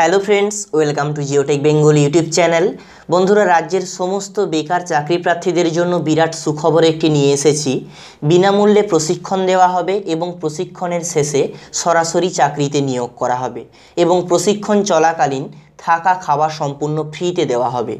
hello friends welcome to Geotech Bengal YouTube channel বন্ধুরা রাজ্যের সমস্ত বেকার চাকরি প্রার্থীদের জন্য বিরাট সুখবর একটি নিয়ে এসেছি বিনামূল্যে প্রশিক্ষণ দেওয়া হবে এবং প্রশিক্ষণের শেষে সরাসরি চাকরিতে নিয়োগ করা হবে এবং প্রশিক্ষণ চলাকালীন থাকা খাওয়া সম্পূর্ণ ফ্রিতে দেওয়া হবে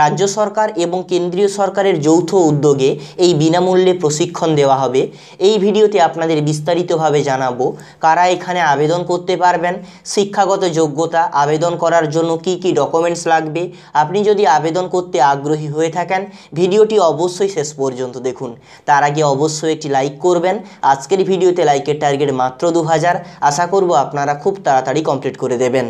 রাজ্য সরকার এবং কেন্দ্রীয় সরকারের যৌথ উদ্যোগে এই বিনামূল্যে প্রশিক্ষণ দেওয়া হবে এই ভিডিওতে আপনাদের বিস্তারিতভাবে জানাবো কারা এখানে আবেদন করতে পারবেন শিক্ষাগত যোগ্যতা আবেদন করার জন্য কি কি ডকুমেন্টস লাগবে আপনি যদি আবেদন করতে আগ্রহী হয়ে থাকেন ভিডিওটি অবশ্যই শেষ পর্যন্ত দেখুন তার আগে অবশ্যই একটি লাইক করবেন আজকের ভিডিওতে লাইকের টার্গেট মাত্র দু হাজার আশা করব আপনারা খুব তাড়াতাড়ি কমপ্লিট করে দেবেন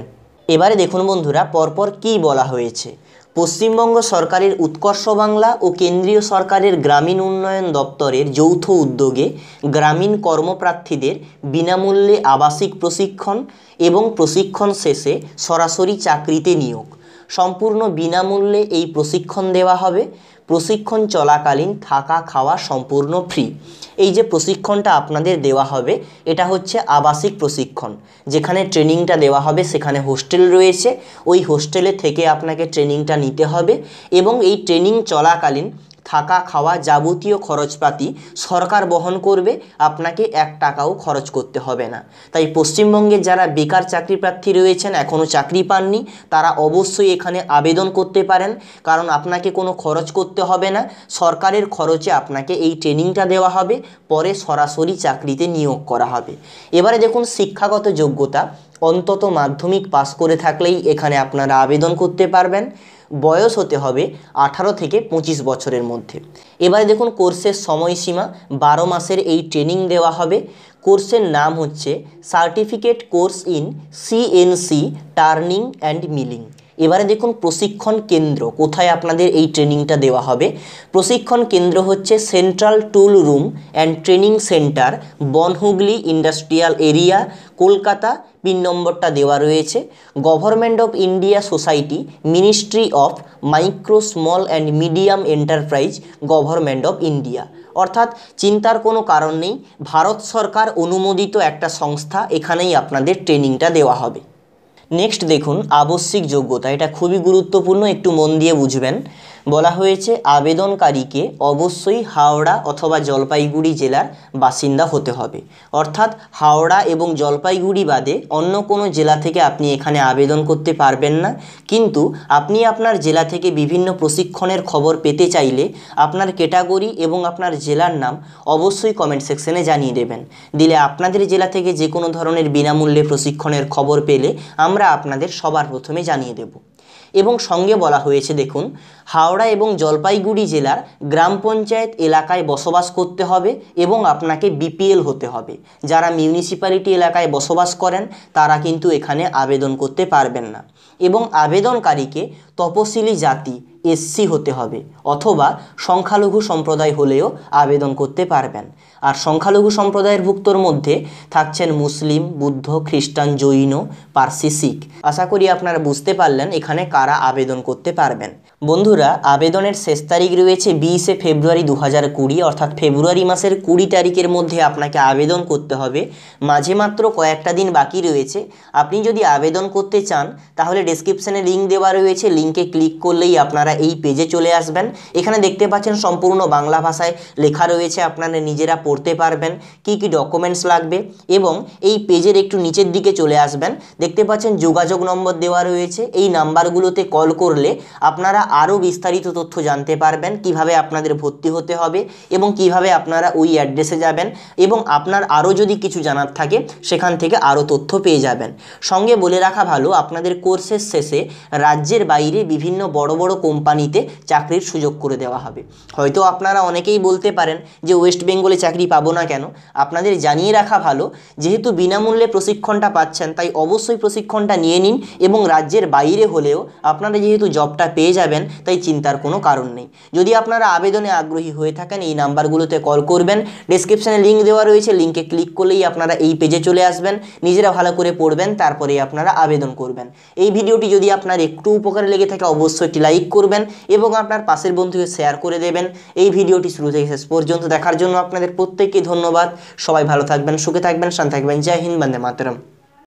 এবারে দেখুন বন্ধুরা পরপর কি বলা হয়েছে পশ্চিমবঙ্গ সরকারের উৎকর্ষ বাংলা ও কেন্দ্রীয় সরকারের গ্রামীণ উন্নয়ন দপ্তরের যৌথ উদ্যোগে গ্রামীণ কর্মপ্রার্থীদের বিনামূল্যে আবাসিক প্রশিক্ষণ এবং প্রশিক্ষণ শেষে সরাসরি চাকরিতে নিয়োগ সম্পূর্ণ বিনামূল্যে এই প্রশিক্ষণ দেওয়া হবে প্রশিক্ষণ চলাকালীন থাকা খাওয়া সম্পূর্ণ ফ্রি এই যে প্রশিক্ষণটা আপনাদের দেওয়া হবে এটা হচ্ছে আবাসিক প্রশিক্ষণ যেখানে ট্রেনিংটা দেওয়া হবে সেখানে হোস্টেল রয়েছে ওই হোস্টেলে থেকে আপনাকে ট্রেনিংটা নিতে হবে এবং এই ট্রেনিং চলাকালীন থাকা খাওয়া যাবতীয় খরচপাতি সরকার বহন করবে আপনাকে এক টাকাও খরচ করতে হবে না তাই পশ্চিমবঙ্গের যারা বেকার চাকরি প্রার্থী রয়েছেন এখনও চাকরি পাননি তারা অবশ্যই এখানে আবেদন করতে পারেন কারণ আপনাকে কোনো খরচ করতে হবে না সরকারের খরচে আপনাকে এই ট্রেনিংটা দেওয়া হবে পরে সরাসরি চাকরিতে নিয়োগ করা হবে এবারে দেখুন শিক্ষাগত যোগ্যতা অন্তত মাধ্যমিক পাস করে থাকলেই এখানে আপনারা আবেদন করতে পারবেন বয়স হতে হবে আঠারো থেকে পঁচিশ বছরের মধ্যে এবারে দেখুন কোর্সের সময়সীমা বারো মাসের এই ট্রেনিং দেওয়া হবে কোর্সের নাম হচ্ছে certificate course in CNC turning and milling এবারে দেখুন প্রশিক্ষণ কেন্দ্র কোথায় আপনাদের এই ট্রেনিংটা দেওয়া হবে প্রশিক্ষণ কেন্দ্র হচ্ছে central tool room and training centre Bonhooghly industrial area Kolkata pin নম্বরটা দেওয়া রয়েছে government of India society ministry of micro small and medium enterprise government of India অর্থাৎ চিন্তার কোনো কারণ নেই ভারত সরকার অনুমোদিত একটা সংস্থা এখানেই আপনাদের ট্রেনিংটা দেওয়া হবে নেক্সট দেখুন আবশ্যিক যোগ্যতা এটা খুবই গুরুত্বপূর্ণ একটু মন দিয়ে বুঝবেন বলা হয়েছে আবেদনকারীকে অবশ্যই হাওড়া অথবা জলপাইগুড়ি জেলার বাসিন্দা হতে হবে অর্থাৎ হাওড়া এবং জলপাইগুড়ি বাদে অন্য কোনো জেলা থেকে আপনি এখানে আবেদন করতে পারবেন না কিন্তু আপনি আপনার জেলা থেকে বিভিন্ন প্রশিক্ষণের খবর পেতে চাইলে আপনার ক্যাটাগরি এবং আপনার জেলার নাম অবশ্যই কমেন্ট সেকশনে জানিয়ে দেবেন দিলে আপনাদের জেলা থেকে যে কোনো ধরনের বিনামূল্যে প্রশিক্ষণের খবর পেলে আমরা আপনাদের সবার প্রথমে জানিয়ে দেব এবং সঙ্গে বলা হয়েছে দেখুন হাওড়া এবং জলপাইগুড়ি জেলার গ্রাম পঞ্চায়েত এলাকায় বসবাস করতে হবে এবং আপনাকে বিপিএল হতে হবে যারা মিউনিসিপ্যালিটি এলাকায় বসবাস করেন তারা কিন্তু এখানে আবেদন করতে পারবেন না এবং আবেদনকারীকে তপশিলি জাতি এসসি হতে হবে অথবা সংখ্যালঘু সম্প্রদায় হলেও আবেদন করতে পারবেন আর সংখ্যালঘু সম্প্রদায়ের ভুক্তর মধ্যে থাকছেন মুসলিম বুদ্ধ খ্রিস্টান জৈন পার্সি শিখ আশা করি আপনারা বুঝতে পারলেন এখানে কারা আবেদন করতে পারবেন বন্ধুরা আবেদনের শেষ তারিখ রয়েছে বিশে ফেব্রুয়ারি দু হাজার কুড়ি অর্থাৎ ফেব্রুয়ারি মাসের কুড়ি তারিখের মধ্যে আপনাকে আবেদন করতে হবে মাঝে মাত্র কয়েকটা দিন বাকি রয়েছে আপনি যদি আবেদন করতে চান তাহলে ডেসক্রিপশানে লিঙ্ক দেওয়া রয়েছে লিঙ্কে ক্লিক করলেই আপনারা এই পেজে চলে আসবেন এখানে দেখতে পাচ্ছেন সম্পূর্ণ বাংলা ভাষায় লেখা রয়েছে আপনারা নিজেরা পড়তে পারবেন কি কি ডকুমেন্টস লাগবে এবং এই পেজের একটু নিচের দিকে চলে আসবেন দেখতে পাচ্ছেন যোগাযোগ নম্বর দেওয়া রয়েছে এই নাম্বারগুলোতে কল করলে আপনারা আরও বিস্তারিত তথ্য জানতে পারবেন কিভাবে আপনাদের ভর্তি হতে হবে এবং কিভাবে আপনারা ওই অ্যাড্রেসে যাবেন এবং আপনার আরও যদি কিছু জানার থাকে সেখান থেকে আরও তথ্য পেয়ে যাবেন সঙ্গে বলে রাখা ভালো আপনাদের কোর্সের শেষে রাজ্যের বাইরে বিভিন্ন বড় বড় কোম্পানি কোম্পানিতে চাকরির সুযোগ করে দেওয়া হবে হয়তো আপনারা অনেকেই বলতে পারেন যে ওয়েস্ট বেঙ্গলে চাকরি পাবো না কেন আপনাদের জানিয়ে রাখা ভালো যেহেতু বিনামূল্যে প্রশিক্ষণটা পাচ্ছেন তাই অবশ্যই প্রশিক্ষণটা নিয়ে নিন এবং রাজ্যের বাইরে হলেও আপনারা যেহেতু জবটা পেয়ে যাবেন তাই চিন্তার কোনো কারণ নেই যদি আপনারা আবেদনে আগ্রহী হয়ে থাকেন এই নাম্বারগুলোতে কল করবেন ডিসক্রিপশানে লিঙ্ক দেওয়া রয়েছে লিঙ্কে ক্লিক করলেই আপনারা এই পেজে চলে আসবেন নিজেরা ভালো করে পড়বেন তারপরে আপনারা আবেদন করবেন এই ভিডিওটি যদি আপনার একটু উপকারে লেগে থাকে অবশ্যই একটি লাইক করবেন করবেন এবং আপনার পাশের বন্ধুকে শেয়ার করে দেবেন এই ভিডিওটি শুরু থেকে শেষ পর্যন্ত দেখার জন্য আপনাদের প্রত্যেককে ধন্যবাদ সবাই ভালো থাকবেন সুখে থাকবেন শান্ত থাকবেন জয় হিন্দ বন্দে মাতরম